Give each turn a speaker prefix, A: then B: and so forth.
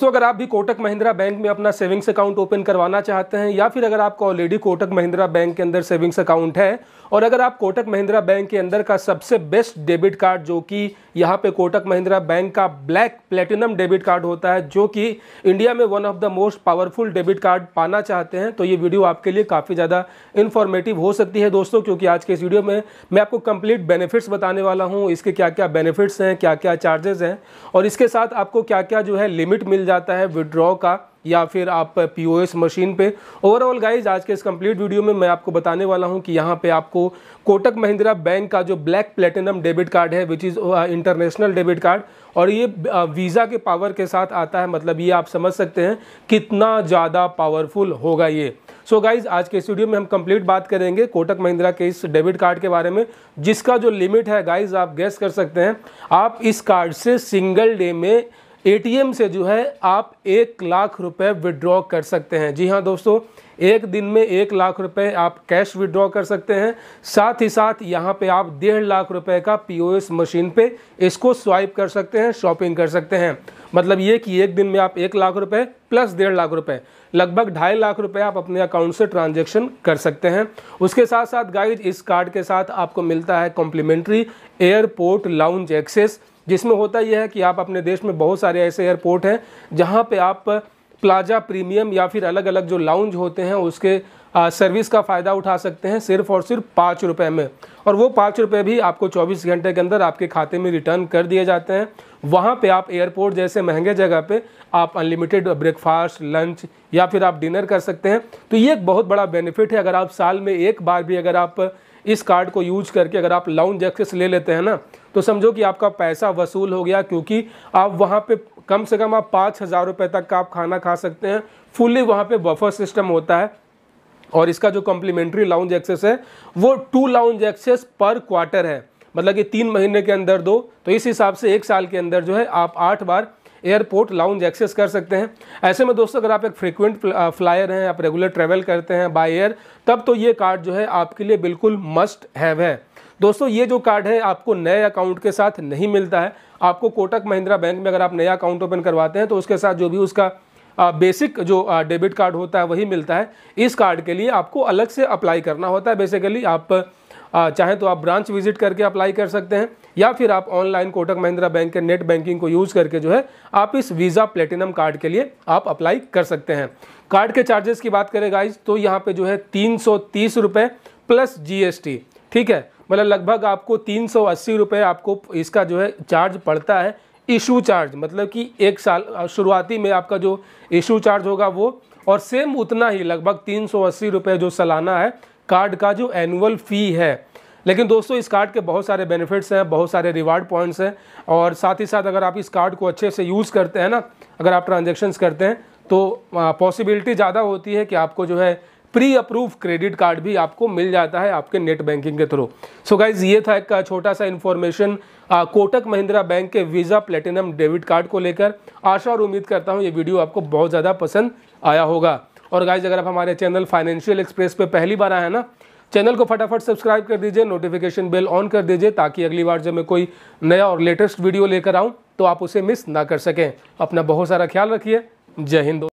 A: तो अगर आप भी कोटक महिंद्रा बैंक में अपना सेविंग्स अकाउंट ओपन करवाना चाहते हैं या फिर अगर आपका ऑलरेडी कोटक महिंद्रा बैंक के अंदर सेविंग्स अकाउंट है और अगर आप कोटक महिंद्रा बैंक के अंदर का सबसे बेस्ट डेबिट कार्ड जो कि यहाँ पे कोटक महिंद्रा बैंक का ब्लैक प्लेटिनम डेबिट कार्ड होता है जो कि इंडिया में one of the most powerful debit card पाना चाहते हैं तो ये वीडियो आपके लिए काफ़ी ज़्यादा इन्फॉर्मेटिव हो सकती है दोस्तों क्योंकि आज के इस वीडियो में मैं आपको कंप्लीट बेनिफिट्स बताने वाला हूँ इसके क्या क्या बेनिफिट्स हैं क्या क्या चार्जेस हैं और इसके साथ आपको क्या क्या जो है लिमिट मिल जाता है विड्रॉ का या फिर आप पीओएस मशीन पे ओवरऑल गाइज आज के इस कंप्लीट वीडियो में मैं आपको बताने वाला हूँ कि यहाँ पे आपको कोटक महिंद्रा बैंक का जो ब्लैक प्लेटिनम डेबिट कार्ड है which is international debit card और ये वीज़ा uh, के पावर के साथ आता है मतलब ये आप समझ सकते हैं कितना ज़्यादा पावरफुल होगा ये सो so गाइज आज के स्टूडियो में हम कंप्लीट बात करेंगे कोटक महिंद्रा के इस डेबिट कार्ड के बारे में जिसका जो लिमिट है गाइज आप गैस कर सकते हैं आप इस कार्ड से सिंगल डे में एटीएम से जो है आप एक लाख रुपए विड्रॉ कर सकते हैं जी हाँ दोस्तों एक दिन में एक लाख रुपए आप कैश विड्रॉ कर सकते हैं साथ ही साथ यहाँ पे आप डेढ़ लाख रुपए का पीओएस मशीन पे इसको स्वाइप कर सकते हैं शॉपिंग कर सकते हैं मतलब ये कि एक दिन में आप एक लाख रुपए प्लस डेढ़ लाख रुपए लगभग ढाई लाख रुपए आप अपने अकाउंट से ट्रांजेक्शन कर सकते हैं उसके साथ साथ गाइज इस कार्ड के साथ आपको मिलता है कॉम्प्लीमेंट्री एयरपोर्ट लाउंज एक्सेस जिसमें होता यह है कि आप अपने देश में बहुत सारे ऐसे एयरपोर्ट हैं जहाँ पर आप प्लाजा प्रीमियम या फिर अलग अलग जो लाउंज होते हैं उसके आ, सर्विस का फ़ायदा उठा सकते हैं सिर्फ और सिर्फ पाँच रुपये में और वो पाँच रुपये भी आपको चौबीस घंटे के अंदर आपके खाते में रिटर्न कर दिए जाते हैं वहाँ पे आप एयरपोर्ट जैसे महंगे जगह पे आप अनलिमिटेड ब्रेकफास्ट लंच या फिर आप डिनर कर सकते हैं तो ये एक बहुत बड़ा बेनिफिट है अगर आप साल में एक बार भी अगर आप इस कार्ड को यूज करके अगर आप लाउंज एक्सेस ले लेते हैं ना तो समझो कि आपका पैसा वसूल हो गया क्योंकि आप वहाँ पे कम से कम आप पाँच हज़ार रुपये तक का आप खाना खा सकते हैं फुल्ली वहाँ पे बफर सिस्टम होता है और इसका जो कॉम्प्लीमेंट्री लाउंज एक्सेस है वो two lounge access per quarter है मतलब कि तीन महीने के अंदर दो तो इस हिसाब से एक साल के अंदर जो है आप आठ बार एयरपोर्ट लाउंज एक्सेस कर सकते हैं ऐसे में दोस्तों अगर आप एक फ्रिक्वेंट फ्लायर हैं आप रेगुलर ट्रेवल करते हैं बाय एयर तब तो ये कार्ड जो है आपके लिए बिल्कुल मस्ट हैव है दोस्तों ये जो कार्ड है आपको नए अकाउंट के साथ नहीं मिलता है आपको कोटक महिंद्रा बैंक में अगर आप नया अकाउंट ओपन करवाते हैं तो उसके साथ जो भी उसका बेसिक जो डेबिट कार्ड होता है वही मिलता है इस कार्ड के लिए आपको अलग से अप्लाई करना होता है बेसिकली आप चाहें तो आप ब्रांच विजिट करके अप्लाई कर सकते हैं या फिर आप ऑनलाइन कोटक महिंद्रा बैंक के नेट बैंकिंग को यूज़ करके जो है आप इस वीज़ा प्लेटिनम कार्ड के लिए आप अप्लाई कर सकते हैं कार्ड के चार्जेस की बात करें गाइज तो यहाँ पे जो है तीन सौ प्लस जी ठीक है मतलब लगभग आपको तीन सौ अस्सी रुपये आपको इसका जो है चार्ज पड़ता है इशू चार्ज मतलब कि एक साल शुरुआती में आपका जो इशू चार्ज होगा वो और सेम उतना ही लगभग तीन सौ अस्सी रुपये जो सालाना है कार्ड का जो एनुअल फ़ी है लेकिन दोस्तों इस कार्ड के बहुत सारे बेनिफिट्स हैं बहुत सारे रिवार्ड पॉइंट्स हैं और साथ ही साथ अगर आप इस कार्ड को अच्छे से यूज़ करते हैं ना अगर आप ट्रांजेक्शन्स करते हैं तो पॉसिबिलिटी ज़्यादा होती है कि आपको जो है प्री अप्रूव क्रेडिट कार्ड भी आपको मिल जाता है आपके नेट बैंकिंग के थ्रू सो गाइज ये था एक छोटा सा इन्फॉर्मेशन कोटक महिंद्रा बैंक के वीज़ा प्लेटिनम डेबिट कार्ड को लेकर आशा और उम्मीद करता हूँ ये वीडियो आपको बहुत ज़्यादा पसंद आया होगा और गाइज अगर आप हमारे चैनल फाइनेंशियल एक्सप्रेस पे पहली बार आए ना चैनल को फटाफट सब्सक्राइब कर दीजिए नोटिफिकेशन बेल ऑन कर दीजिए ताकि अगली बार जब मैं कोई नया और लेटेस्ट वीडियो लेकर आऊँ तो आप उसे मिस ना कर सकें अपना बहुत सारा ख्याल रखिए जय हिंद